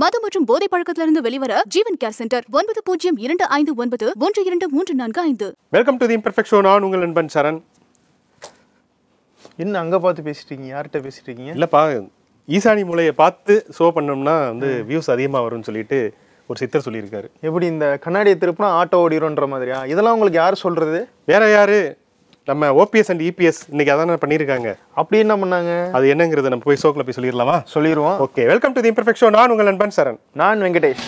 மது மற்றும் போதை பழக்கத்திலிருந்து வெளிவர ஜீவன் கேர் சென்டர் ஒன்பது பூஜ்ஜியம் இரண்டு ஐந்து ஒன்பது ஒன்று இரண்டு மூன்று நான்கு ஐந்து welcome to the imperfect show நான் உங்கள் நண்பன் சரண் என்ன அங்கே பார்த்து பேசிட்டீங்க யார்கிட்ட பேசிட்டீங்க இல்லைப்பா ஈசானி மூலையை பார்த்து ஷோ பண்ணோம்னா வந்து வியூஸ் அதிகமாக வரும்னு சொல்லிட்டு ஒரு சித்தர் சொல்லியிருக்காரு எப்படி இந்த கண்ணாடியை திருப்பினா ஆட்டோ ஓடிடுன்ற மாதிரியா இதெல்லாம் உங்களுக்கு யார் சொல்கிறது வேற யாரு நம்ம ஓபிஎஸ் அண்ட் இபிஎஸ் இன்னைக்கு அதான் பண்ணியிருக்காங்க அப்படி என்ன பண்ணாங்க அது என்னங்கிறது நம்ம போய் சோக்கில் போய் சொல்லிடலாமா சொல்லிடுவோம் okay welcome to the imperfect show நான் உங்கள் நண்பன் சரண் நான் வெங்கடேஷ்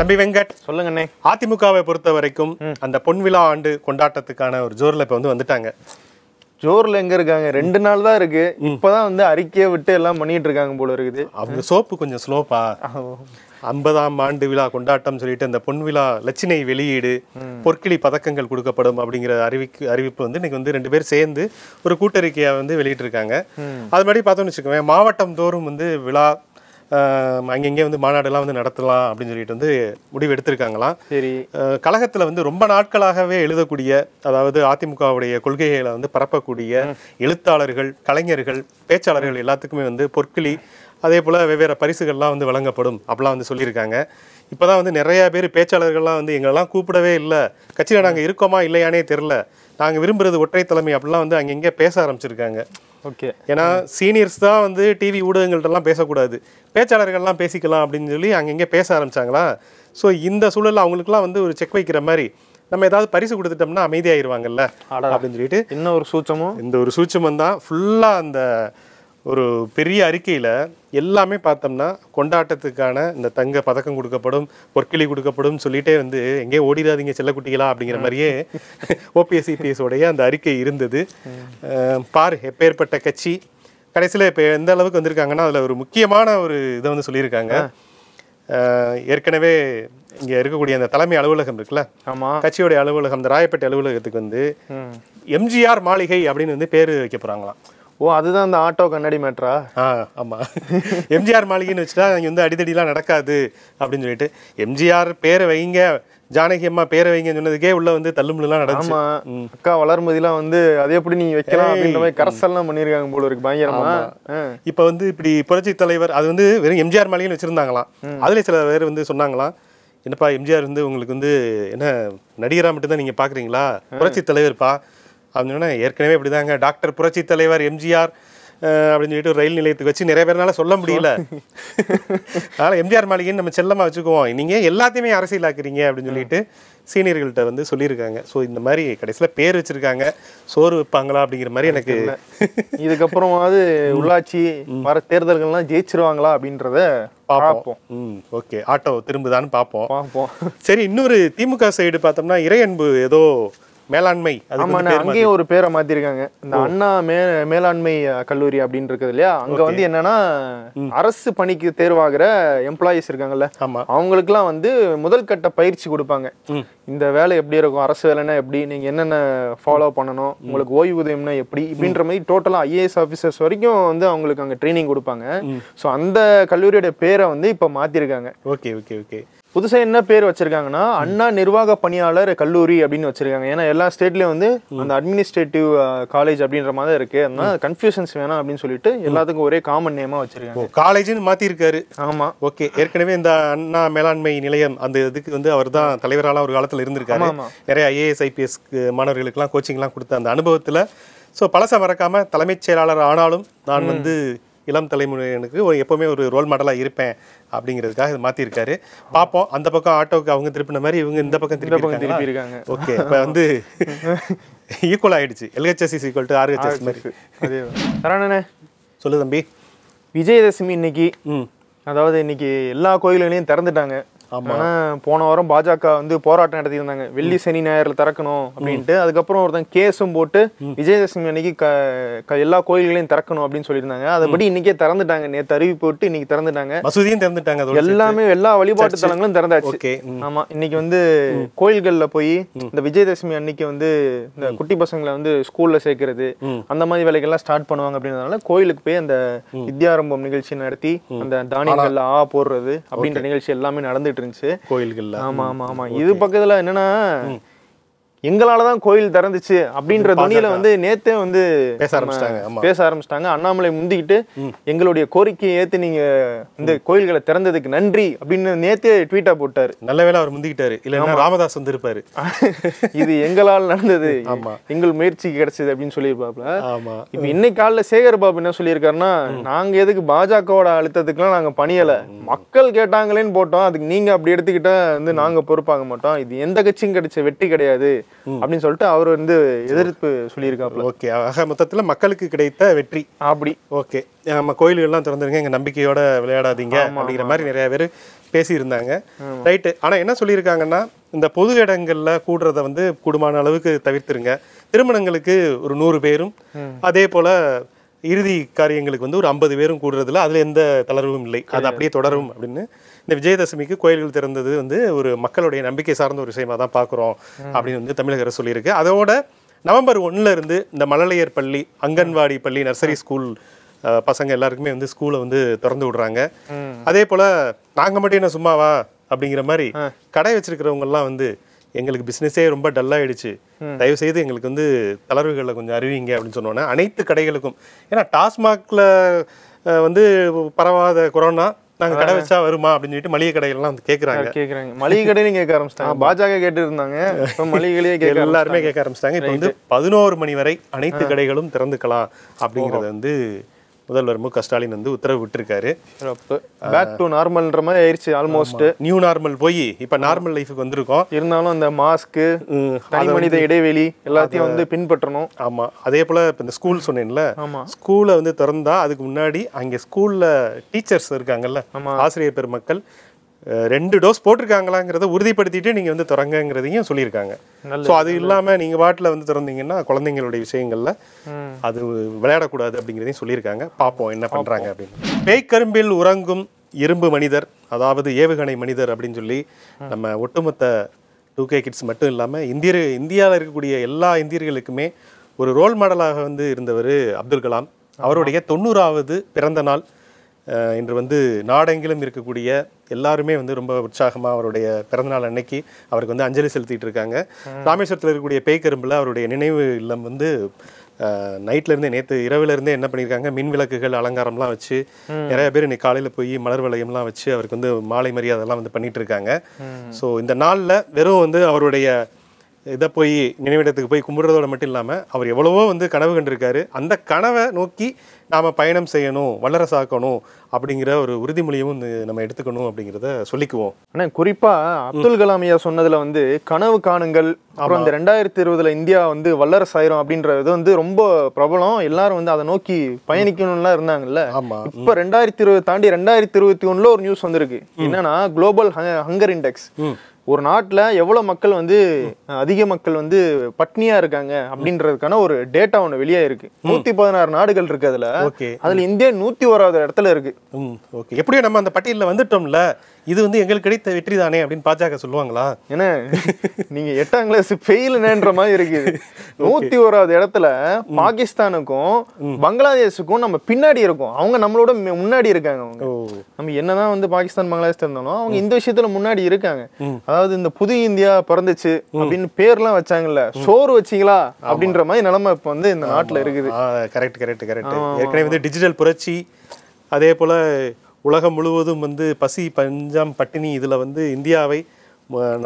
தம்பி வெங்கட் சொல்லுங்கண்ணே அதிமுகவை பொறுத்த வரைக்கும் அந்த பொன்விழா ஆண்டு கொண்டாட்டத்துக்கான ஒரு ஜோரில் இப்போ வந்து வந்துட்டாங்க ஜோர்ல எங்க இருக்காங்க ரெண்டு நாள் தான் இருக்கு இப்பதான் வந்து அறிக்கையை விட்டு எல்லாம் பண்ணிட்டு இருக்காங்க போல இருக்குது அவங்க சோப்பு கொஞ்சம் ஸ்லோப்பா ஐம்பதாம் ஆண்டு விழா கொண்டாட்டம் சொல்லிட்டு இந்த பொன் விழா லட்சினை வெளியீடு பொற்கிளி பதக்கங்கள் கொடுக்கப்படும் அப்படிங்கிற அறிவிக்கு அறிவிப்பு வந்து இன்னைக்கு வந்து ரெண்டு பேர் சேர்ந்து ஒரு கூட்டறிக்கையை வந்து வெளியிட்டிருக்காங்க அது மாதிரி பார்த்தோம்னு வச்சுக்கோங்க மாவட்டம் தோறும் வந்து விழா அங்கங்கே வந்து மாநாடுலாம் வந்து நடத்தலாம் அப்படின்னு சொல்லிட்டு வந்து முடிவு எடுத்திருக்காங்களாம் சரி கழகத்தில் வந்து ரொம்ப நாட்களாகவே எழுதக்கூடிய அதாவது அதிமுகவுடைய கொள்கைகளை வந்து பரப்பக்கூடிய எழுத்தாளர்கள் கலைஞர்கள் பேச்சாளர்கள் எல்லாத்துக்குமே வந்து பொற்கிளி அதே போல் வெவ்வேறு பரிசுகள்லாம் வந்து வழங்கப்படும் அப்படிலாம் வந்து சொல்லியிருக்காங்க இப்போ தான் வந்து நிறையா பேர் பேச்சாளர்கள்லாம் வந்து எங்களெல்லாம் கூப்பிடவே இல்லை கட்சியில் நாங்கள் இருக்கோமா இல்லையானே தெரில நாங்கள் விரும்புகிறது ஒற்றை தலைமை அப்படிலாம் வந்து அங்கங்கே பேச ஆரம்பிச்சிருக்காங்க ஓகே ஏன்னா சீனியர்ஸ் தான் வந்து டிவி ஊடகங்கள்ட்டெல்லாம் பேசக்கூடாது பேச்சாளர்கள்லாம் பேசிக்கலாம் அப்படின்னு சொல்லி அங்கங்கே பேச ஆரம்பித்தாங்களா ஸோ இந்த சூழலில் அவங்களுக்குலாம் வந்து ஒரு செக் வைக்கிற மாதிரி நம்ம ஏதாவது பரிசு கொடுத்துட்டோம்னா அமைதியாயிருவாங்கல்ல அப்படின்னு சொல்லிட்டு இன்னும் ஒரு சூச்சமும் இந்த ஒரு சூச்சமும் தான் ஃபுல்லாக அந்த ஒரு பெரிய அறிக்கையில் எல்லாமே பார்த்தோம்னா கொண்டாட்டத்துக்கான இந்த தங்க பதக்கம் கொடுக்கப்படும் பொற்கிளி கொடுக்கப்படும் சொல்லிட்டே வந்து எங்கேயும் ஓடிடாதீங்க செல்லக்குட்டிகளா அப்படிங்கிற மாதிரியே ஓபிஎஸ்இபிஎஸ் உடைய அந்த அறிக்கை இருந்தது பார் எப்பேற்பட்ட கட்சி கடைசியில் இப்போ எந்த அளவுக்கு வந்திருக்காங்கன்னா அதில் ஒரு முக்கியமான ஒரு இதை வந்து சொல்லியிருக்காங்க ஏற்கனவே இங்கே இருக்கக்கூடிய அந்த தலைமை அலுவலகம் இருக்குல்ல கட்சியுடைய அலுவலகம் அந்த ராயப்பேட்டை அலுவலகத்துக்கு வந்து எம்ஜிஆர் மாளிகை அப்படின்னு வந்து பேர் வைக்க போகிறாங்களாம் ஓ அதுதான் அந்த ஆட்டோ கண்ணாடி மேட்ரா ஆ ஆமாம் எம்ஜிஆர் மாளிகைன்னு வச்சுட்டா அங்கே வந்து அடிதடிலாம் நடக்காது அப்படின்னு சொல்லிட்டு எம்ஜிஆர் பேரை வைங்க ஜானகி அம்மா பேரை வைங்க சொன்னதுக்கே உள்ள வந்து தள்ளுமுள்ளலாம் நடந்துச்சு அக்கா வளர்மதிலாம் வந்து அதே எப்படி நீங்கள் வைக்கலாம் அப்படின்ற மாதிரி கரசல்லாம் பண்ணியிருக்காங்க போல இருக்கு பயங்கரமா இப்போ வந்து இப்படி புரட்சி தலைவர் அது வந்து வெறும் எம்ஜிஆர் மாளிகைன்னு வச்சிருந்தாங்களாம் அதுல சில பேர் வந்து சொன்னாங்களாம் என்னப்பா எம்ஜிஆர் வந்து உங்களுக்கு வந்து என்ன நடிகராக மட்டும்தான் நீங்கள் பார்க்குறீங்களா புரட்சி தலைவர்ப்பா அப்படின்னா ஏற்கனவே ஏற்கனவே தாங்க டாக்டர் புரட்சி தலைவர் எம்ஜிஆர் அப்படின்னு சொல்லிட்டு ரயில் நிலையத்துக்கு வச்சு நிறைய பேர்னால சொல்ல முடியல அதனால் எம்ஜிஆர் மாளிகைன்னு நம்ம செல்லமாக வச்சுக்குவோம் நீங்கள் எல்லாத்தையுமே அரசியலாக்குறீங்க அப்படின்னு சொல்லிட்டு சீனியர்கள்ட்ட வந்து சொல்லியிருக்காங்க ஸோ இந்த மாதிரி கடைசியில் பேர் வச்சுருக்காங்க சோறு வைப்பாங்களா அப்படிங்கிற மாதிரி எனக்கு இதுக்கப்புறமாவது உள்ளாட்சி வர தேர்தல்கள்லாம் ஜெயிச்சிருவாங்களா அப்படின்றத பார்ப்போம் ம் ஓகே ஆட்டோ திரும்புதான்னு பார்ப்போம் பார்ப்போம் சரி இன்னொரு திமுக சைடு பார்த்தோம்னா இறையன்பு ஏதோ மேலாண்மை அங்கேயும் ஒரு பேரை மாத்திருக்காங்க இந்த அண்ணா மே மேலாண்மை கல்லூரி அப்படின்னு இருக்குது இல்லையா அங்க வந்து என்னன்னா அரசு பணிக்கு தேர்வாகிற எம்ப்ளாயிஸ் இருக்காங்கல்ல அவங்களுக்குலாம் வந்து முதல் கட்ட பயிற்சி கொடுப்பாங்க இந்த வேலை எப்படி இருக்கும் அரசு வேலைன்னா எப்படி நீங்க என்னென்ன ஃபாலோ பண்ணணும் உங்களுக்கு ஓய்வூதியம்னா எப்படி இப்படின்ற மாதிரி டோட்டலா ஐஏஎஸ் ஆஃபீஸர்ஸ் வரைக்கும் வந்து அவங்களுக்கு அங்கே ட்ரைனிங் கொடுப்பாங்க ஸோ அந்த கல்லூரியோட பேரை வந்து இப்போ மாத்திருக்காங்க ஓகே ஓகே ஓகே புதுசாக என்ன பேர் வச்சுருக்காங்கன்னா அண்ணா நிர்வாக பணியாளர் கல்லூரி அப்படின்னு வச்சுருக்காங்க ஏன்னா எல்லா ஸ்டேட்லேயும் வந்து அந்த அட்மினிஸ்ட்ரேட்டிவ் காலேஜ் அப்படின்ற மாதிரி தான் இருக்குது அதனால் கன்ஃபியூஷன்ஸ் வேணாம் அப்படின்னு சொல்லிட்டு எல்லாத்துக்கும் ஒரே காமன் நேமாக வச்சுருக்காங்க காலேஜ்னு மாற்றிருக்காரு ஆமாம் ஓகே ஏற்கனவே இந்த அண்ணா மேலாண்மை நிலையம் அந்த இதுக்கு வந்து அவர் தான் தலைவரால் ஒரு காலத்தில் இருந்திருக்காரு நிறைய ஐஏஎஸ் ஐபிஎஸ் மாணவர்களுக்கெல்லாம் கோச்சிங்லாம் கொடுத்த அந்த அனுபவத்தில் ஸோ பழச மறக்காமல் தலைமைச் செயலாளர் ஆனாலும் நான் வந்து இளம் தலைமுறையினருக்கு ஒரு எப்போவுமே ஒரு ரோல் மாடலாக இருப்பேன் அப்படிங்கிறதுக்காக இது மாற்றிருக்காரு பார்ப்போம் அந்த பக்கம் ஆட்டோவுக்கு அவங்க திருப்பின மாதிரி இவங்க இந்த பக்கம் திருப்பி திருப்பி இருக்காங்க ஓகே இப்போ வந்து ஈக்குவல் ஆகிடுச்சு LHS is equal to RHS மாதிரி சரணண்ணே சொல்லு தம்பி விஜயதசமி இன்னைக்கு ம் அதாவது இன்னைக்கு எல்லா கோயில்களையும் திறந்துட்டாங்க ஆனால் போன வாரம் பாஜக வந்து போராட்டம் நடத்தியிருந்தாங்க வெள்ளி சனி ஞாயிறில் திறக்கணும் அப்படின்ட்டு அதுக்கப்புறம் ஒருத்தன் கேஸும் போட்டு விஜயதசமி அன்னைக்கு க எல்லா கோயில்களையும் திறக்கணும் அப்படின்னு சொல்லியிருந்தாங்க அதுபடி இன்னைக்கே திறந்துட்டாங்க நேற்று அறிவி போட்டு இன்னைக்கு திறந்துட்டாங்க மசூதியும் திறந்துட்டாங்க எல்லாமே எல்லா வழிபாட்டு தலங்களும் திறந்தாச்சு ஆமாம் இன்னைக்கு வந்து கோயில்களில் போய் இந்த விஜயதசமி அன்னைக்கு வந்து இந்த குட்டி பசங்களை வந்து ஸ்கூலில் சேர்க்கறது அந்த மாதிரி வேலைகள்லாம் ஸ்டார்ட் பண்ணுவாங்க அப்படின்றதுனால கோயிலுக்கு போய் அந்த வித்யாரம்பம் நிகழ்ச்சி நடத்தி அந்த தானியங்கள்ல ஆ போடுறது அப்படின்ற நிகழ்ச்சி எல்லாமே நடந்துட்டு போயிட்டு இருந்துச்சு கோயில்கள் ஆமா ஆமா ஆமா இது பக்கத்துல என்னன்னா எங்களால தான் கோயில் திறந்துச்சு அப்படின்ற துணியில வந்து நேத்தே வந்து பேச ஆரம்பிச்சிட்டாங்க பேச ஆரம்பிச்சிட்டாங்க அண்ணாமலை முந்திக்கிட்டு எங்களுடைய கோரிக்கையை ஏத்து நீங்க இந்த கோயில்களை திறந்ததுக்கு நன்றி அப்படின்னு நேத்தே ட்வீட்டா போட்டாரு நல்ல வேலை அவர் முந்திக்கிட்டாரு இல்ல ராமதாஸ் வந்திருப்பாரு இது எங்களால் நடந்தது ஆமா எங்கள் முயற்சிக்கு கிடைச்சது அப்படின்னு சொல்லியிருப்பாப்ல ஆமா இப்போ இன்னைக்கு காலைல சேகர் பாபு என்ன சொல்லியிருக்காருன்னா நாங்க எதுக்கு பாஜகவோட அழுத்தத்துக்குலாம் நாங்க பணியல மக்கள் கேட்டாங்களேன்னு போட்டோம் அதுக்கு நீங்க அப்படி எடுத்துக்கிட்டா வந்து நாங்க பொறுப்பாக மாட்டோம் இது எந்த கட்சியும் கிடைச்ச வெற்றி கிடையாது அப்படின்னு சொல்லிட்டு அவர் வந்து எதிர்ப்பு சொல்லியிருக்காரு ஓகே ஆக மொத்தத்தில் மக்களுக்கு கிடைத்த வெற்றி அப்படி ஓகே நம்ம கோயில்கள்லாம் திறந்துருங்க எங்கள் நம்பிக்கையோட விளையாடாதீங்க அப்படிங்கிற மாதிரி நிறைய பேர் பேசியிருந்தாங்க ரைட்டு ஆனால் என்ன சொல்லியிருக்காங்கன்னா இந்த பொது இடங்களில் கூடுறதை வந்து கூடுமான அளவுக்கு தவிர்த்துருங்க திருமணங்களுக்கு ஒரு நூறு பேரும் அதே போல் இறுதி காரியங்களுக்கு வந்து ஒரு ஐம்பது பேரும் கூடுறதுல அதில் எந்த தளர்வும் இல்லை அது அப்படியே தொடரும் அப்படின்னு இந்த விஜயதசமிக்கு கோயில்கள் திறந்தது வந்து ஒரு மக்களுடைய நம்பிக்கை சார்ந்த ஒரு விஷயமாக தான் பார்க்குறோம் அப்படின்னு வந்து தமிழக அரசு சொல்லியிருக்கு அதோட நவம்பர் ஒன்றில் இருந்து இந்த மழலையர் பள்ளி அங்கன்வாடி பள்ளி நர்சரி ஸ்கூல் பசங்க எல்லாருக்குமே வந்து ஸ்கூலை வந்து திறந்து விடுறாங்க அதே போல் நாங்கள் மட்டும் என்ன சும்மாவா அப்படிங்கிற மாதிரி கடை வச்சிருக்கிறவங்கெல்லாம் வந்து எங்களுக்கு பிஸ்னஸே ரொம்ப டல்லாகிடுச்சு தயவு செய்து எங்களுக்கு வந்து தளர்வுகளை கொஞ்சம் அறிவிங்க அப்படின்னு சொன்னோன்னே அனைத்து கடைகளுக்கும் ஏன்னா டாஸ்மாகில் வந்து பரவாத கொரோனா நாங்கள் கடை வச்சா வருமா அப்படின்னு சொல்லிட்டு மளிகை கடைகள்லாம் வந்து கேட்குறாங்க கேட்குறாங்க மளிகை கடையிலும் கேட்க ஆரம்பிச்சிட்டாங்க பாஜக கேட்டு இருந்தாங்க இப்போ கேட்க எல்லாருமே கேட்க ஆரம்பிச்சிட்டாங்க இப்போ வந்து பதினோரு மணி வரை அனைத்து கடைகளும் திறந்துக்கலாம் அப்படிங்கிறது வந்து முதல்வர் மு க ஸ்டாலின் வந்து உத்தரவு விட்டுருக்காரு பேக் டு நார்மல்ன்ற மாதிரி ஆயிடுச்சு ஆல்மோஸ்ட் நியூ நார்மல் போய் இப்போ நார்மல் லைஃபுக்கு வந்திருக்கோம் இருந்தாலும் அந்த மாஸ்க்கு மனித இடைவெளி எல்லாத்தையும் வந்து பின்பற்றணும் ஆமாம் அதே போல் இப்போ இந்த ஸ்கூல் சொன்னேன்ல ஸ்கூலை வந்து திறந்தா அதுக்கு முன்னாடி அங்கே ஸ்கூலில் டீச்சர்ஸ் இருக்காங்கல்ல ஆசிரியர் பெருமக்கள் ரெண்டு டோஸ் போட்டிருக்காங்களாங்கிறத உறுதிப்படுத்திட்டு நீங்கள் வந்து திறங்கங்கிறதையும் சொல்லியிருக்காங்க ஸோ அது இல்லாமல் நீங்கள் பாட்டில் வந்து திறந்தீங்கன்னா குழந்தைங்களுடைய விஷயங்களில் அது விளையாடக்கூடாது அப்படிங்கிறதையும் சொல்லியிருக்காங்க பார்ப்போம் என்ன பண்ணுறாங்க அப்படின்னு பேய்க்கரும்பில் உறங்கும் இரும்பு மனிதர் அதாவது ஏவுகணை மனிதர் அப்படின்னு சொல்லி நம்ம ஒட்டுமொத்த டூ கே கிட்ஸ் மட்டும் இல்லாமல் இந்திய இந்தியாவில் இருக்கக்கூடிய எல்லா இந்தியர்களுக்குமே ஒரு ரோல் மாடலாக வந்து இருந்தவர் அப்துல் கலாம் அவருடைய தொண்ணூறாவது பிறந்த நாள் இன்று வந்து நாடெங்கிலும் இருக்கக்கூடிய எல்லாருமே வந்து ரொம்ப உற்சாகமாக அவருடைய பிறந்தநாள் அன்னைக்கு அவருக்கு வந்து அஞ்சலி செலுத்திட்டு இருக்காங்க ராமேஸ்வரத்தில் இருக்கக்கூடிய பேய்கரும்பில் அவருடைய நினைவு இல்லம் வந்து நைட்லேருந்தே நேற்று இரவுலேருந்தே என்ன பண்ணியிருக்காங்க மின் விளக்குகள் அலங்காரம்லாம் வச்சு நிறைய பேர் இன்னைக்கு காலையில் போய் மலர் வளையம்லாம் வச்சு அவருக்கு வந்து மாலை மரியாதைலாம் வந்து பண்ணிட்டு இருக்காங்க ஸோ இந்த நாளில் வெறும் வந்து அவருடைய இதை போய் நினைவிடத்துக்கு போய் கும்பிடுறதோட மட்டும் இல்லாமல் அவர் எவ்வளவோ வந்து கனவு கண்டிருக்காரு அந்த கனவை நோக்கி நாம் பயணம் செய்யணும் வல்லரசாக்கணும் அப்படிங்கிற ஒரு உறுதிமொழியும் நம்ம எடுத்துக்கணும் அப்படிங்கிறத சொல்லிக்குவோம் ஆனால் குறிப்பாக அப்துல் கலாம் ஐயா சொன்னதில் வந்து கனவு காணுங்கள் அப்புறம் இந்த ரெண்டாயிரத்தி இருபதுல இந்தியா வந்து வல்லரசு ஆயிரும் அப்படின்றது வந்து ரொம்ப பிரபலம் எல்லாரும் வந்து அதை நோக்கி பயணிக்கணும்லாம் இருந்தாங்கல்ல இப்போ ரெண்டாயிரத்தி இருபது தாண்டி ரெண்டாயிரத்தி இருபத்தி ஒன்றில் ஒரு நியூஸ் வந்திருக்கு என்னன்னா குளோபல் ஹங்கர் இண்டெக்ஸ் ஒரு நாட்டில் எவ்வளோ மக்கள் வந்து அதிக மக்கள் வந்து பட்னியாக இருக்காங்க அப்படின்றதுக்கான ஒரு டேட்டா ஒன்று வெளியே இருக்கு நூற்றி பதினாறு நாடுகள் இருக்கு அதில் அதில் இந்தியா நூற்றி ஓராவது இடத்துல இருக்கு ஓகே எப்படியும் நம்ம அந்த பட்டியலில் வந்துட்டோம்ல இது வந்து எங்களுக்கு கிடைத்த வெற்றி தானே அப்படின்னு பாஜக சொல்லுவாங்களா ஏன்னா நீங்க எட்டாம் கிளாஸ் ஃபெயிலுன்னு மாதிரி இருக்குது நூத்தி ஓராவது இடத்துல பாகிஸ்தானுக்கும் பங்களாதேஷுக்கும் நம்ம பின்னாடி இருக்கோம் அவங்க நம்மளோட முன்னாடி இருக்காங்க அவங்க நம்ம என்னதான் வந்து பாகிஸ்தான் பங்களாதேஷ் இருந்தாலும் அவங்க இந்த விஷயத்துல முன்னாடி இருக்காங்க அதாவது இந்த புது இந்தியா பிறந்துச்சு அப்படின்னு பேர்லாம் வச்சாங்கல்ல சோறு வச்சிங்களா அப்படின்ற மாதிரி நிலைமை இப்போ வந்து இந்த நாட்டுல இருக்குது கரெக்ட் கரெக்ட் கரெக்ட் ஏற்கனவே வந்து டிஜிட்டல் புரட்சி அதே போல் உலகம் முழுவதும் வந்து பசி பஞ்சம் பட்டினி இதில் வந்து இந்தியாவை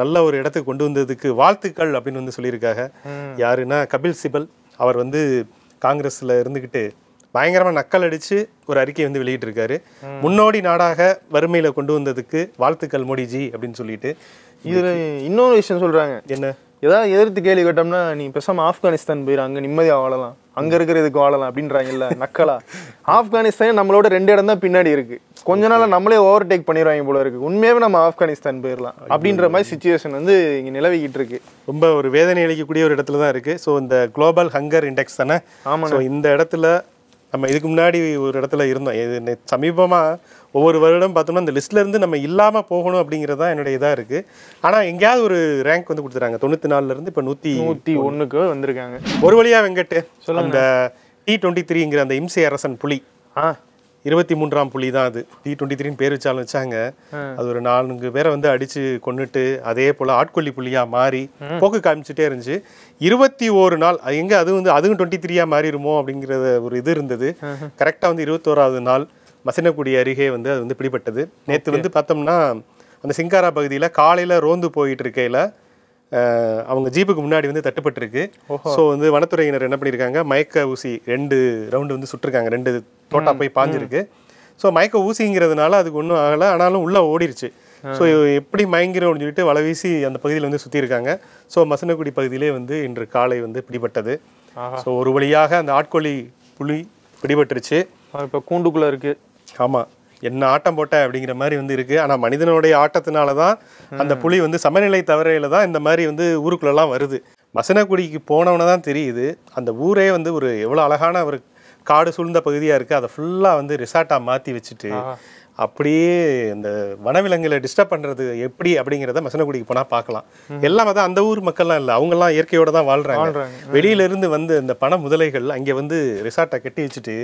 நல்ல ஒரு இடத்துக்கு கொண்டு வந்ததுக்கு வாழ்த்துக்கள் அப்படின்னு வந்து சொல்லியிருக்காங்க யாருன்னா கபில் சிபல் அவர் வந்து காங்கிரஸில் இருந்துக்கிட்டு பயங்கரமாக நக்கல் அடித்து ஒரு அறிக்கை வந்து வெளியிட்டிருக்காரு முன்னோடி நாடாக வறுமையில் கொண்டு வந்ததுக்கு வாழ்த்துக்கள் மோடிஜி அப்படின்னு சொல்லிட்டு இதில் இன்னொரு விஷயம் சொல்கிறாங்க என்ன ஏதாவது எதிர்த்து கேள்வி கேட்டோம்னா நீ பேசாமல் ஆப்கானிஸ்தான் போயிரு அங்கே நிம்மதியாக வாழலாம் அங்கே இதுக்கு வாழலாம் அப்படின்றாங்கல்ல நக்கலா ஆப்கானிஸ்தான் நம்மளோட ரெண்டு இடம் தான் பின்னாடி இருக்கு கொஞ்ச நாள் நம்மளே ஓவர் டேக் பண்ணிடுவாங்க போல இருக்கு உண்மையாவே நம்ம ஆப்கானிஸ்தான் போயிடலாம் அப்படின்ற மாதிரி சுச்சுவேஷன் வந்து இங்கே நிலவிக்கிட்டு இருக்கு ரொம்ப ஒரு வேதனை அளிக்கக்கூடிய ஒரு இடத்துல தான் இருக்கு ஸோ இந்த குளோபல் ஹங்கர் இண்டெக்ஸ் தானே ஆமா இந்த இடத்துல நம்ம இதுக்கு முன்னாடி ஒரு இடத்துல இருந்தோம் இது சமீபமாக ஒவ்வொரு வருடம் பார்த்தோம்னா இந்த லிஸ்ட்லேருந்து நம்ம இல்லாமல் போகணும் அப்படிங்கிறது தான் என்னுடைய இதாக இருக்குது ஆனால் எங்கேயாவது ஒரு ரேங்க் வந்து கொடுத்துறாங்க தொண்ணூற்றி நாலுலேருந்து இப்போ நூற்றி நூற்றி ஒன்றுக்கு வந்திருக்காங்க ஒரு வழியாக சொல்லுங்கள் அந்த டி டுவெண்ட்டி த்ரீங்கிற அந்த இம்சை அரசன் புலி ஆ இருபத்தி மூன்றாம் புள்ளி தான் அது டி டுவெண்ட்டி த்ரீன்னு பேர் வச்சாலும் வச்சாங்க அது ஒரு நான்கு பேரை வந்து அடித்து கொண்டுட்டு அதே போல் ஆட்கொல்லி புள்ளியாக மாறி போக்கு காமிச்சிட்டே இருந்துச்சு இருபத்தி ஓரு நாள் எங்கே அது வந்து அதுவும் டுவெண்ட்டி த்ரீயாக மாறிடுமோ அப்படிங்கிறத ஒரு இது இருந்தது கரெக்டாக வந்து இருபத்தோராவது நாள் மசினக்குடி அருகே வந்து அது வந்து பிடிபட்டது நேற்று வந்து பார்த்தோம்னா அந்த சிங்காரா பகுதியில் காலையில் ரோந்து போயிட்டு இருக்கையில் அவங்க ஜீப்புக்கு முன்னாடி வந்து தட்டுப்பட்டுருக்கு ஸோ வந்து வனத்துறையினர் என்ன பண்ணியிருக்காங்க மயக்க ஊசி ரெண்டு ரவுண்டு வந்து சுட்டிருக்காங்க ரெண்டு தோட்டா போய் பாஞ்சிருக்கு ஸோ மயக்க ஊசிங்கிறதுனால அதுக்கு ஒன்றும் ஆகலை ஆனாலும் உள்ளே ஓடிருச்சு ஸோ எப்படி மயங்கிறோம் அப்படின்னு சொல்லிட்டு வீசி அந்த பகுதியில் வந்து சுற்றி இருக்காங்க ஸோ மசனக்குடி பகுதியிலே வந்து இன்று காலை வந்து பிடிபட்டது ஸோ ஒரு வழியாக அந்த ஆட்கொழி புலி பிடிபட்டுருச்சு இப்போ கூண்டுக்குள்ளே இருக்குது ஆமாம் என்ன ஆட்டம் போட்ட அப்படிங்கிற மாதிரி வந்து இருக்கு ஆனால் மனிதனுடைய ஆட்டத்தினால தான் அந்த புலி வந்து சமநிலை தவறையில் தான் இந்த மாதிரி வந்து ஊருக்குள்ளெல்லாம் வருது மசனக்குடிக்கு போனவன தான் தெரியுது அந்த ஊரே வந்து ஒரு எவ்வளோ அழகான ஒரு காடு சூழ்ந்த பகுதியாக இருக்குது அதை ஃபுல்லாக வந்து ரிசார்ட்டாக மாற்றி வச்சுட்டு அப்படியே இந்த வனவிலங்குகளை டிஸ்டர்ப் பண்ணுறது எப்படி அப்படிங்கிறத மசனகுடிக்கு போனால் பார்க்கலாம் எல்லாமே தான் அந்த ஊர் மக்கள்லாம் இல்லை அவங்கெல்லாம் இயற்கையோடு தான் வாழ்கிறாங்க வெளியிலேருந்து வந்து இந்த பண முதலைகள் அங்கே வந்து ரிசார்ட்டை கட்டி வச்சுட்டு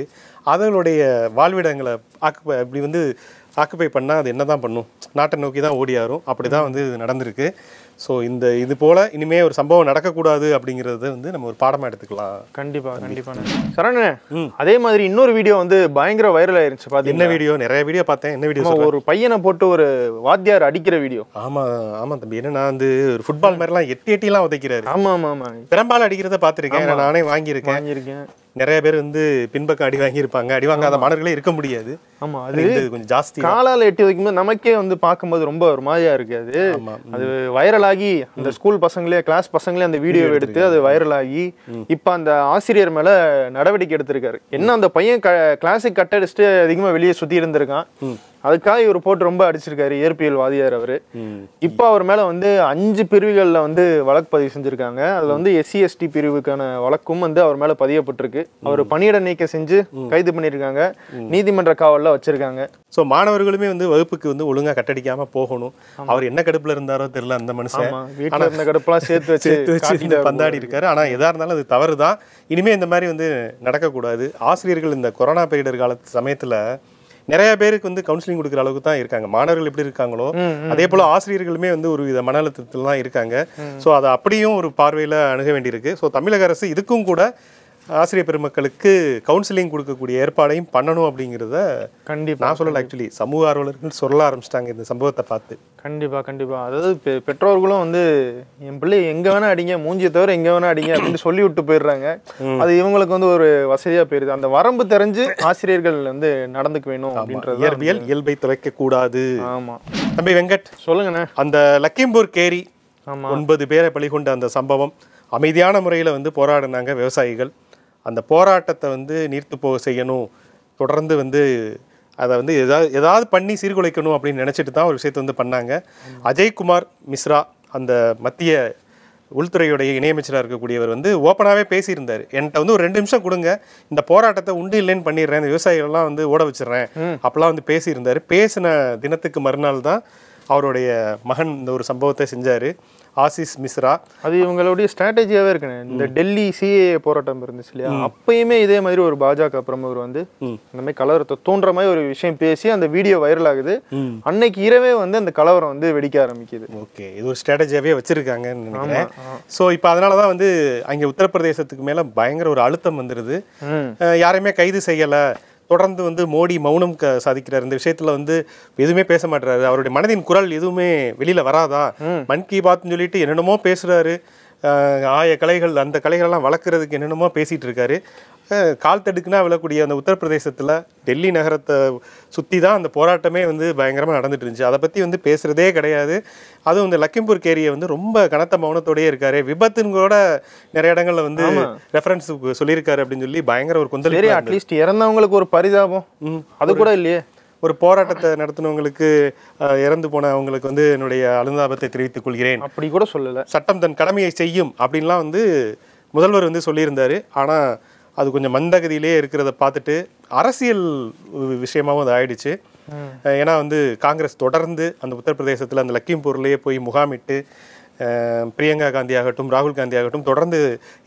அதனுடைய வாழ்விடங்களை ஆக்கு இப்படி வந்து ஆக்குப்பை பண்ணால் அது என்ன தான் பண்ணும் நாட்டை நோக்கி தான் ஓடியாரும் அப்படி தான் வந்து இது நடந்திருக்கு ஸோ இந்த இது போல் இனிமேல் ஒரு சம்பவம் நடக்கக்கூடாது அப்படிங்கிறது வந்து நம்ம ஒரு பாடமாக எடுத்துக்கலாம் கண்டிப்பாக கண்டிப்பாக சரணே அதே மாதிரி இன்னொரு வீடியோ வந்து பயங்கர வைரல் ஆயிருச்சு பார்த்து என்ன வீடியோ நிறைய வீடியோ பார்த்தேன் என்ன வீடியோ ஒரு பையனை போட்டு ஒரு வாத்தியார் அடிக்கிற வீடியோ ஆமாம் ஆமாம் தம்பி என்ன நான் வந்து ஒரு ஃபுட்பால் மாதிரிலாம் எட்டி எட்டிலாம் உதைக்கிறாரு ஆமாம் ஆமாம் ஆமாம் பெரும்பாலும் அடிக்கிறத பார்த்துருக்கேன் நானே வாங்கியிருக்கேன் வாங்கியிருக்கேன் நிறைய பேர் வந்து பின்பக்கம் அடி வாங்கியிருப்பாங்க அடி வாங்காத மாணவர்களே இருக்க முடியாது ஆமா அது கொஞ்சம் ஜாஸ்தி காலால் எட்டி வைக்கும்போது நமக்கே வந்து பார்க்கும்போது ரொம்ப ஒரு மாதிரியா இருக்காது அது வைரலாகி அந்த ஸ்கூல் பசங்களே கிளாஸ் பசங்களே அந்த வீடியோ எடுத்து அது வைரலாகி இப்போ அந்த ஆசிரியர் மேல நடவடிக்கை எடுத்திருக்காரு என்ன அந்த பையன் க கிளாஸுக்கு கட்டடிச்சுட்டு அதிகமா வெளியே சுத்தி இருந்திருக்கான் அதுக்காக இவர் போட்டு ரொம்ப அடிச்சிருக்காரு இயற்பியல் வாதியார் அவரு இப்ப அவர் மேல வந்து அஞ்சு பிரிவுகள்ல வந்து வழக்கு பதிவு செஞ்சுருக்காங்க அதுல வந்து எஸ்சி எஸ்டி e பிரிவுக்கான வழக்கும் வந்து அவர் மேல பதியப்பட்டிருக்கு அவர் பணியிட நீக்கம் செஞ்சு கைது பண்ணியிருக்காங்க நீதிமன்ற காவலில் வச்சிருக்காங்க ஸோ மாணவர்களுமே வந்து வகுப்புக்கு வந்து ஒழுங்கா கட்டடிக்காம போகணும் அவர் என்ன கடுப்புல இருந்தாரோ தெரியல அந்த மனுஷன் ஆனால் இந்த கடுப்புலாம் சேர்த்து வச்சு பந்தாடி இருக்காரு ஆனால் எதா இருந்தாலும் அது தவறு தான் இனிமேல் இந்த மாதிரி வந்து நடக்கக்கூடாது ஆசிரியர்கள் இந்த கொரோனா பீரியடர் கால சமயத்துல நிறைய பேருக்கு வந்து கவுன்சிலிங் கொடுக்குற அளவுக்கு தான் இருக்காங்க மாணவர்கள் எப்படி இருக்காங்களோ அதே போல ஆசிரியர்களுமே வந்து ஒரு வித மன அழுத்தத்தில் தான் இருக்காங்க ஸோ அதை அப்படியும் ஒரு பார்வையில் அணுக வேண்டியிருக்கு ஸோ தமிழக அரசு இதுக்கும் கூட ஆசிரியர் பெருமக்களுக்கு கவுன்சிலிங் கொடுக்கக்கூடிய ஏற்பாடையும் பண்ணணும் அப்படிங்கிறத கண்டிப்பாக நான் சொல்லலை ஆக்சுவலி சமூக ஆர்வலர்கள் சொல்ல ஆரம்பிச்சிட்டாங்க இந்த சம்பவத்தை பார்த்து கண்டிப்பாக கண்டிப்பாக அதாவது பெற்றோர்களும் வந்து என் பிள்ளை எங்கே வேணால் அடிங்க மூஞ்சியை தவிர எங்கே வேணால் அடிங்க அப்படின்னு சொல்லி விட்டு போயிடுறாங்க அது இவங்களுக்கு வந்து ஒரு வசதியாக போயிடுது அந்த வரம்பு தெரிஞ்சு ஆசிரியர்கள் வந்து நடந்துக்க வேணும் அப்படின்றது இயற்பியல் இயல்பை துளைக்கக்கூடாது ஆமாம் தம்பி வெங்கட் சொல்லுங்கண்ணே அந்த லக்கிம்பூர் கேரி ஒன்பது பேரை பழிகொண்ட அந்த சம்பவம் அமைதியான முறையில் வந்து போராடினாங்க விவசாயிகள் அந்த போராட்டத்தை வந்து நீர்த்து போக செய்யணும் தொடர்ந்து வந்து அதை வந்து எதாவது ஏதாவது பண்ணி சீர்குலைக்கணும் அப்படின்னு நினச்சிட்டு தான் ஒரு விஷயத்தை வந்து பண்ணாங்க அஜய்குமார் மிஸ்ரா அந்த மத்திய உள்துறையுடைய இணையமைச்சராக இருக்கக்கூடியவர் வந்து ஓப்பனாகவே பேசியிருந்தார் என்கிட்ட வந்து ஒரு ரெண்டு நிமிஷம் கொடுங்க இந்த போராட்டத்தை உண்டு இல்லைன்னு பண்ணிடுறேன் இந்த விவசாயிகள்லாம் வந்து ஓட வச்சிடுறேன் அப்போலாம் வந்து பேசியிருந்தார் பேசின தினத்துக்கு மறுநாள் தான் அவருடைய மகன் இந்த ஒரு சம்பவத்தை செஞ்சார் ஆசிஸ் மிஸ்ரா அது இவங்களுடைய ஸ்ட்ராட்டஜியாகவே இருக்கணும் இந்த டெல்லி சிஏ போராட்டம் இருந்துச்சு இல்லையா அப்பயுமே இதே மாதிரி ஒரு பாஜக பிரமுகர் வந்து இந்த மாதிரி கலவரத்தை தோன்ற மாதிரி ஒரு விஷயம் பேசி அந்த வீடியோ வைரல் ஆகுது அன்னைக்கு இரவே வந்து அந்த கலவரம் வந்து வெடிக்க ஆரம்பிக்குது ஓகே இது ஒரு ஸ்ட்ராட்டஜியாகவே வச்சிருக்காங்க ஸோ இப்போ அதனால தான் வந்து அங்கே உத்தரப்பிரதேசத்துக்கு மேலே பயங்கர ஒரு அழுத்தம் வந்துடுது யாரையுமே கைது செய்யலை தொடர்ந்து வந்து மோடி மௌனம் க சாதிக்கிறார் இந்த விஷயத்தில் வந்து எதுவுமே பேச மாட்டுறாரு அவருடைய மனதின் குரல் எதுவுமே வெளியில் வராதா மன் கி பாத்னு சொல்லிட்டு என்னென்னமோ பேசுகிறாரு ஆய கலைகள் அந்த கலைகளெல்லாம் வளர்க்குறதுக்கு என்னென்னமோ பேசிகிட்டு இருக்காரு கால் தடுக்குனா விழக்கூடிய அந்த உத்தரப்பிரதேசத்தில் டெல்லி நகரத்தை சுற்றி தான் அந்த போராட்டமே வந்து பயங்கரமாக நடந்துட்டு இருந்துச்சு அதை பற்றி வந்து பேசுகிறதே கிடையாது அதுவும் இந்த லக்கிம்பூர் கேரியை வந்து ரொம்ப கனத்த மௌனத்தோடையே இருக்கார் விபத்துன்னு கூட நிறைய இடங்களில் வந்து ரெஃபரன்ஸ் சொல்லியிருக்காரு அப்படின்னு சொல்லி பயங்கர ஒரு குந்தல் அட்லீஸ்ட் இறந்தவங்களுக்கு ஒரு பரிதாபம் அது கூட இல்லையே ஒரு போராட்டத்தை நடத்தினவங்களுக்கு இறந்து போனவங்களுக்கு வந்து என்னுடைய அனுதாபத்தை தெரிவித்துக் கொள்கிறேன் அப்படி கூட சொல்லலை சட்டம் தன் கடமையை செய்யும் அப்படின்லாம் வந்து முதல்வர் வந்து சொல்லியிருந்தார் ஆனால் அது கொஞ்சம் மந்தகதியிலே இருக்கிறத பார்த்துட்டு அரசியல் விஷயமாகவும் அது ஆயிடுச்சு ஏன்னா வந்து காங்கிரஸ் தொடர்ந்து அந்த உத்தரப்பிரதேசத்தில் அந்த லக்கிம்பூர்லேயே போய் முகாமிட்டு பிரியங்கா காந்தி ஆகட்டும் ராகுல் காந்தி ஆகட்டும் தொடர்ந்து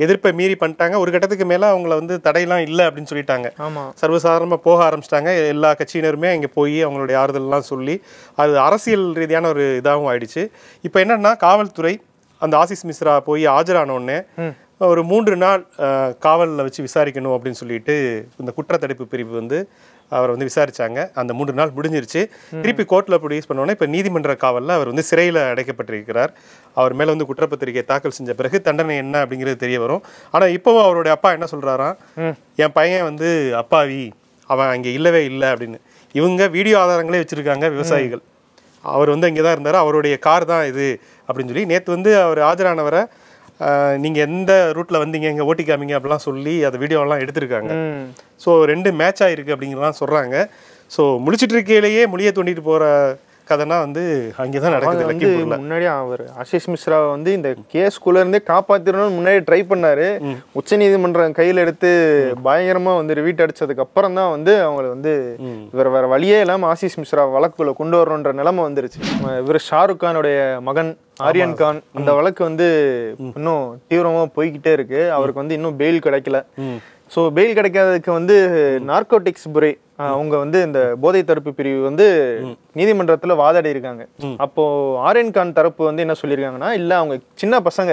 எதிர்ப்பை மீறி பண்ணிட்டாங்க ஒரு கட்டத்துக்கு மேலே அவங்கள வந்து தடையெல்லாம் இல்லை அப்படின்னு சொல்லிட்டாங்க சர்வசாதாரணமாக போக ஆரம்பிச்சிட்டாங்க எல்லா கட்சியினருமே அங்கே போய் அவங்களுடைய ஆறுதல்லாம் சொல்லி அது அரசியல் ரீதியான ஒரு இதாகவும் ஆயிடுச்சு இப்போ என்னென்னா காவல்துறை அந்த ஆசிஸ் மிஸ்ரா போய் ஆஜரானோடனே ஒரு மூன்று நாள் காவலில் வச்சு விசாரிக்கணும் அப்படின்னு சொல்லிட்டு இந்த குற்றத்தடுப்பு பிரிவு வந்து அவர் வந்து விசாரிச்சாங்க அந்த மூன்று நாள் முடிஞ்சிருச்சு திருப்பி கோர்ட்டில் ப்ரொடியூஸ் பண்ணோன்னே இப்போ நீதிமன்ற காவலில் அவர் வந்து சிறையில் அடைக்கப்பட்டிருக்கிறார் அவர் மேலே வந்து குற்றப்பத்திரிகை தாக்கல் செஞ்ச பிறகு தண்டனை என்ன அப்படிங்கிறது தெரிய வரும் ஆனால் இப்போவும் அவருடைய அப்பா என்ன சொல்கிறாராம் என் பையன் வந்து அப்பாவி அவன் அங்கே இல்லவே இல்லை அப்படின்னு இவங்க வீடியோ ஆதாரங்களே வச்சுருக்காங்க விவசாயிகள் அவர் வந்து இங்கே தான் இருந்தார் அவருடைய கார் தான் இது அப்படின்னு சொல்லி நேற்று வந்து அவர் ஆஜரானவரை நீங்கள் எந்த ரூட்டில் வந்தீங்க இங்கே ஓட்டி காமிங்க அப்படிலாம் சொல்லி அந்த வீடியோலாம் எடுத்திருக்காங்க ஸோ ரெண்டு மேட்ச் ஆகிருக்கு அப்படிங்கிறலாம் சொல்கிறாங்க ஸோ முடிச்சிட்டு இருக்கையிலேயே மொழியை தோண்டிட்டு போகிற கதைனா வந்து அங்கே தான் நடக்குது வந்து முன்னாடி அவர் ஆஷிஷ் மிஸ்ரா வந்து இந்த கேஸ்குள்ளே இருந்தே காப்பாற்றிடணும்னு முன்னாடி ட்ரை பண்ணார் உச்ச நீதிமன்றம் கையில் எடுத்து பயங்கரமாக வந்து ரிவீட் அடித்ததுக்கு அப்புறம் தான் வந்து அவங்களை வந்து இவர் வேற வழியே இல்லாமல் ஆஷிஷ் மிஸ்ரா வழக்குள்ள கொண்டு வரணுன்ற நிலைமை வந்துருச்சு இவர் ஷாருக் கானுடைய மகன் ஆரியன் கான் அந்த வழக்கு வந்து இன்னும் தீவிரமாக போய்கிட்டே இருக்கு அவருக்கு வந்து இன்னும் பெயில் கிடைக்கல ஸோ பெயில் கிடைக்காததுக்கு வந்து நார்கோட்டிக்ஸ் புரே அவங்க வந்து இந்த போதை தடுப்பு பிரிவு வந்து நீதிமன்றத்துல வாதாடி இருக்காங்க அப்போ ஆரியன் கான் தரப்பு வந்து என்ன சொல்லியிருக்காங்கன்னா இல்ல அவங்க சின்ன பசங்க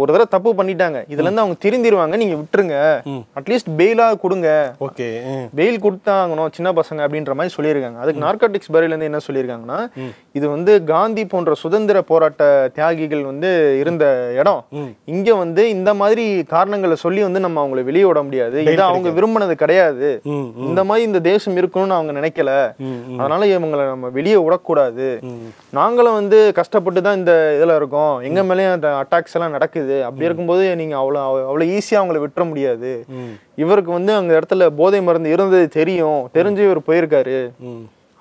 ஒரு தடவை தப்பு பண்ணிட்டாங்க இதுல இருந்து அவங்க திரிந்திருவாங்க நீங்க விட்டுருங்க அட்லீஸ்ட் பெயிலா கொடுங்க ஓகே பெயில் கொடுத்தாங்கணும் சின்ன பசங்க அப்படின்ற மாதிரி சொல்லியிருக்காங்க அதுக்கு நார்காட்டிக்ஸ் பரில இருந்து என்ன சொல்லியிருக்காங்கன்னா இது வந்து காந்தி போன்ற சுதந்திர போராட்ட தியாகிகள் வந்து இருந்த இடம் இங்க வந்து இந்த மாதிரி காரணங்களை சொல்லி வந்து நம்ம அவங்களை வெளியே விட முடியாது இதை அவங்க விரும்பினது கிடையாது இந்த மாதிரி இந்த தேச கம்யூனிசம் இருக்கணும்னு அவங்க நினைக்கல அதனால இவங்களை நம்ம வெளியே விடக்கூடாது நாங்களும் வந்து கஷ்டப்பட்டு தான் இந்த இதில் இருக்கோம் எங்க மேலேயும் அந்த அட்டாக்ஸ் எல்லாம் நடக்குது அப்படி இருக்கும்போது நீங்க அவ்வளோ அவ்வளோ ஈஸியாக அவங்கள விட்டுற முடியாது இவருக்கு வந்து அந்த இடத்துல போதை மருந்து இருந்தது தெரியும் தெரிஞ்சு இவர் போயிருக்காரு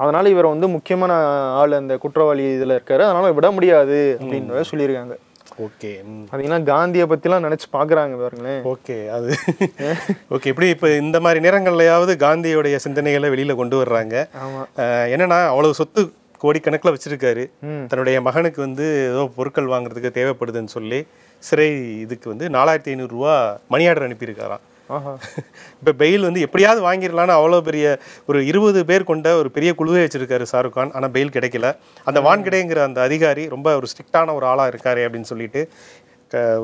அதனால இவர் வந்து முக்கியமான ஆள் அந்த குற்றவாளி இதில் இருக்காரு அதனால விட முடியாது அப்படின்னு சொல்லியிருக்காங்க ஓகே பார்த்தீங்கன்னா காந்தியை பற்றிலாம் நினச்சி பார்க்குறாங்க பாருங்களேன் ஓகே அது ஓகே இப்படி இப்போ இந்த மாதிரி நேரங்கள்லையாவது காந்தியோடைய சிந்தனைகளை வெளியில் கொண்டு வர்றாங்க என்னென்னா அவ்வளோ சொத்து கோடிக்கணக்கில் வச்சுருக்காரு தன்னுடைய மகனுக்கு வந்து ஏதோ பொருட்கள் வாங்குறதுக்கு தேவைப்படுதுன்னு சொல்லி சிறை இதுக்கு வந்து நாலாயிரத்தி ஐநூறுரூவா மணி ஆர்டர் அனுப்பியிருக்காராம் இப்போ பெயில் வந்து எப்படியாவது வாங்கிடலான்னு அவ்வளோ பெரிய ஒரு இருபது பேர் கொண்ட ஒரு பெரிய குழுவை வச்சிருக்காரு ஷாருக் கான் ஆனால் பெயில் கிடைக்கல அந்த வான்கிடேங்கிற அந்த அதிகாரி ரொம்ப ஒரு ஸ்ட்ரிக்டான ஒரு ஆளாக இருக்காரு அப்படின்னு சொல்லிட்டு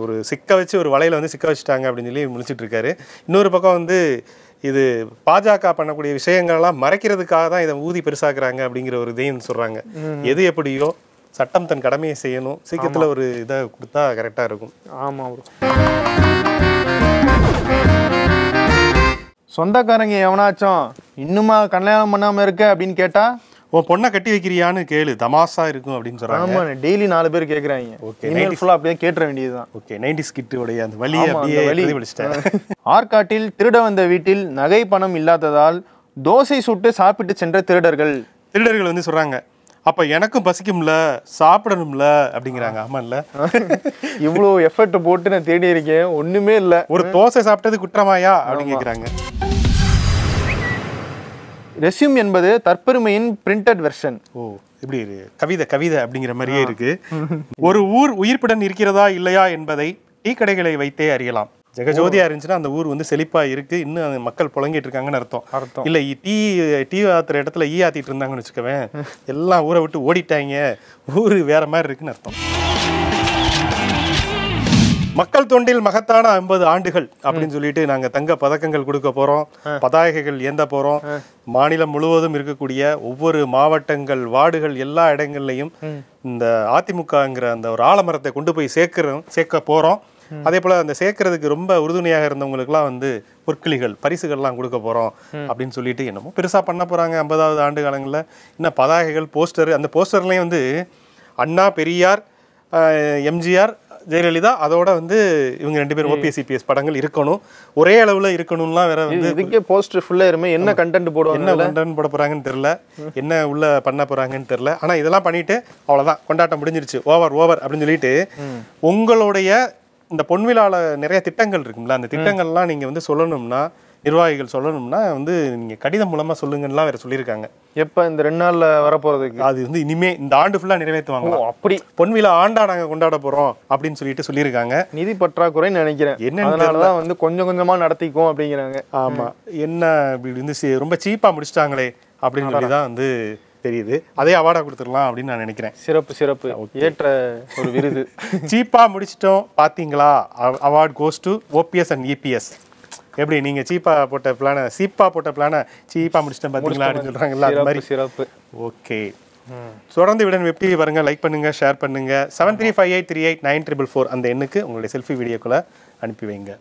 ஒரு சிக்க வச்சு ஒரு வலையில் வந்து சிக்க வச்சுட்டாங்க அப்படின்னு சொல்லி முடிச்சுட்டு இன்னொரு பக்கம் வந்து இது பாஜக பண்ணக்கூடிய விஷயங்கள்லாம் மறைக்கிறதுக்காக தான் இதை ஊதி பெருசாக்குறாங்க அப்படிங்கிற ஒரு இதையும் சொல்கிறாங்க எது எப்படியோ சட்டம் தன் கடமையை செய்யணும் சீக்கிரத்தில் ஒரு இதை கொடுத்தா கரெக்டாக இருக்கும் ஆமாம் சொந்தக்காரங்க எவனாச்சும் இன்னுமா கல்யாணம் பண்ணாமல் இருக்க அப்படின்னு கேட்டால் உன் பொண்ணை கட்டி வைக்கிறியான்னு கேளு தமாசா இருக்கும் அப்படின்னு சொல்றாங்க ஆமா டெய்லி நாலு பேர் கேக்குறாங்க ஓகே இமெயில் ஃபுல்லா அப்படியே கேட்ற வேண்டியதுதான் ஓகே 90s கிட் உடைய அந்த வலி அப்படியே எழுதி படிச்சிட்டேன் ஆற்காட்டில் திருட வந்த வீட்டில் நகை பணம் இல்லாததால் தோசை சுட்டு சாப்பிட்டு சென்ற திருடர்கள் திருடர்கள் வந்து சொல்றாங்க அப்ப எனக்கும் பசிக்கும்ல சாப்பிடணும்ல அப்படிங்கிறாங்க ஆமா இல்ல இவ்வளவு எஃபர்ட் போட்டு நான் தேடி இருக்கேன் ஒண்ணுமே இல்ல ஒரு தோசை சாப்பிட்டது குற்றமாயா அப்படின்னு கேக்குறாங்க ரெசியூம் என்பது தற்பெருமையின் பிரிண்டட் வெர்ஷன் ஓ இப்படி கவிதை கவிதை அப்படிங்கிற மாதிரியே இருக்கு ஒரு ஊர் உயிர்ப்புடன் இருக்கிறதா இல்லையா என்பதை டீ கடைகளை வைத்தே அறியலாம் ஜெகஜோதியா இருந்துச்சுன்னா அந்த ஊர் வந்து செழிப்பா இருக்கு இன்னும் மக்கள் புழங்கிட்டு இருக்காங்கன்னு அர்த்தம் அர்த்தம் இல்ல டீ டீ ஆத்துற இடத்துல ஈ ஆத்திட்டு இருந்தாங்கன்னு வச்சுக்கவேன் எல்லாம் ஊரை விட்டு ஓடிட்டாங்க ஊர் வேற மாதிரி இருக்குன்னு அர்த்தம் மக்கள் தொண்டில் மகத்தான ஐம்பது ஆண்டுகள் அப்படின்னு சொல்லிட்டு நாங்க தங்க பதக்கங்கள் கொடுக்க போறோம் பதாகைகள் ஏந்த போறோம் மாநிலம் முழுவதும் இருக்கக்கூடிய ஒவ்வொரு மாவட்டங்கள் வார்டுகள் எல்லா இடங்கள்லையும் இந்த அதிமுகங்கிற அந்த ஒரு ஆலமரத்தை கொண்டு போய் சேர்க்கிற சேர்க்க போறோம் அதே போல அந்த சேர்க்கறதுக்கு ரொம்ப உறுதுணையாக இருந்தவங்களுக்குலாம் வந்து பொற்கிளிகள் பரிசுகள்லாம் கொடுக்க போகிறோம் அப்படின்னு சொல்லிட்டு என்னமோ பெருசாக பண்ண போகிறாங்க ஐம்பதாவது ஆண்டு காலங்களில் இன்னும் பதாகைகள் போஸ்டர் அந்த போஸ்டர்லயும் வந்து அண்ணா பெரியார் எம்ஜிஆர் ஜெயலலிதா அதோட வந்து இவங்க ரெண்டு பேரும் ஓபிஎஸ் சிபிஎஸ் படங்கள் இருக்கணும் ஒரே அளவில் இருக்கணும்லாம் வேற வந்து இதுக்கே போஸ்டர் ஃபுல்லா இருமே என்ன கண்டென்ட் போடுவாங்க என்ன கண்டென்ட் போட போகிறாங்கன்னு தெரில என்ன உள்ள பண்ண போகிறாங்கன்னு தெரில ஆனால் இதெல்லாம் பண்ணிட்டு அவ்வளவுதான் கொண்டாட்டம் முடிஞ்சிருச்சு ஓவர் ஓவர் அப்படின்னு சொல்லிட்டு உங்களுடைய இந்த பொன்விழால நிறைய திட்டங்கள் இருக்குங்களா அந்த திட்டங்கள்லாம் நீங்கள் வந்து சொல்லணும்னா நிர்வாகிகள் சொல்லணும்னா வந்து நீங்கள் கடிதம் மூலமாக சொல்லுங்கலாம் வேறு சொல்லியிருக்காங்க எப்போ இந்த ரெண்டு நாளில் வரப்போகிறதுக்கு அது வந்து இனிமே இந்த ஆண்டு ஃபுல்லாக நிறைவேற்றுவாங்க அப்படி பொன்விழா ஆண்டா நாங்கள் கொண்டாட போகிறோம் அப்படின்னு சொல்லிட்டு சொல்லியிருக்காங்க நிதி பற்றாக்குறைன்னு நினைக்கிறேன் என்ன தான் வந்து கொஞ்சம் கொஞ்சமாக நடத்திக்கும் அப்படிங்கிறாங்க ஆமாம் என்ன இப்படி வந்து ரொம்ப சீப்பாக முடிச்சிட்டாங்களே அப்படின்னு சொல்லி தான் வந்து தெரியுது அதே அவார்டா கொடுத்துடலாம் அப்படின்னு நான் நினைக்கிறேன் சிறப்பு சிறப்பு ஏற்ற ஒரு விருது சீப்பா முடிச்சிட்டோம் பாத்தீங்களா award goes to OPS and EPS எப்படி நீங்க சீப்பா போட்ட பிளானை சீப்பா போட்ட பிளானை சீப்பா முடிச்சிட்டேன் பார்த்தீங்களா அப்படின்னு சொல்கிறாங்கல்ல அது மாதிரி சிறப்பு ஓகே தொடர்ந்து விட வெப்டி பாருங்க லைக் பண்ணுங்க ஷேர் பண்ணுங்க seven three five eight three eight nine triple four அந்த எண்ணுக்கு உங்களுடைய செல்ஃபி வீடியோக்குள்ளே அனுப்பி வைங்க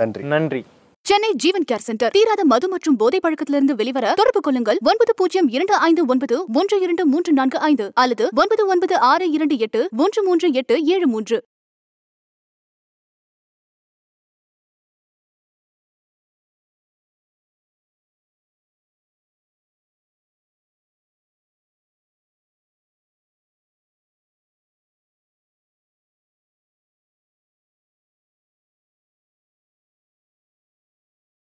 நன்றி நன்றி சென்னை ஜீவன் கேர் சென்டர் தீராத மது மற்றும் போதை பழக்கத்திலிருந்து வெளிவர தொடர்பு கொள்ளுங்கள் ஒன்பது பூஜ்ஜியம் இரண்டு ஐந்து ஒன்பது ஒன்று இரண்டு மூன்று நான்கு ஐந்து அல்லது ஒன்பது ஒன்பது ஆறு இரண்டு எட்டு ஒன்று மூன்று எட்டு ஏழு மூன்று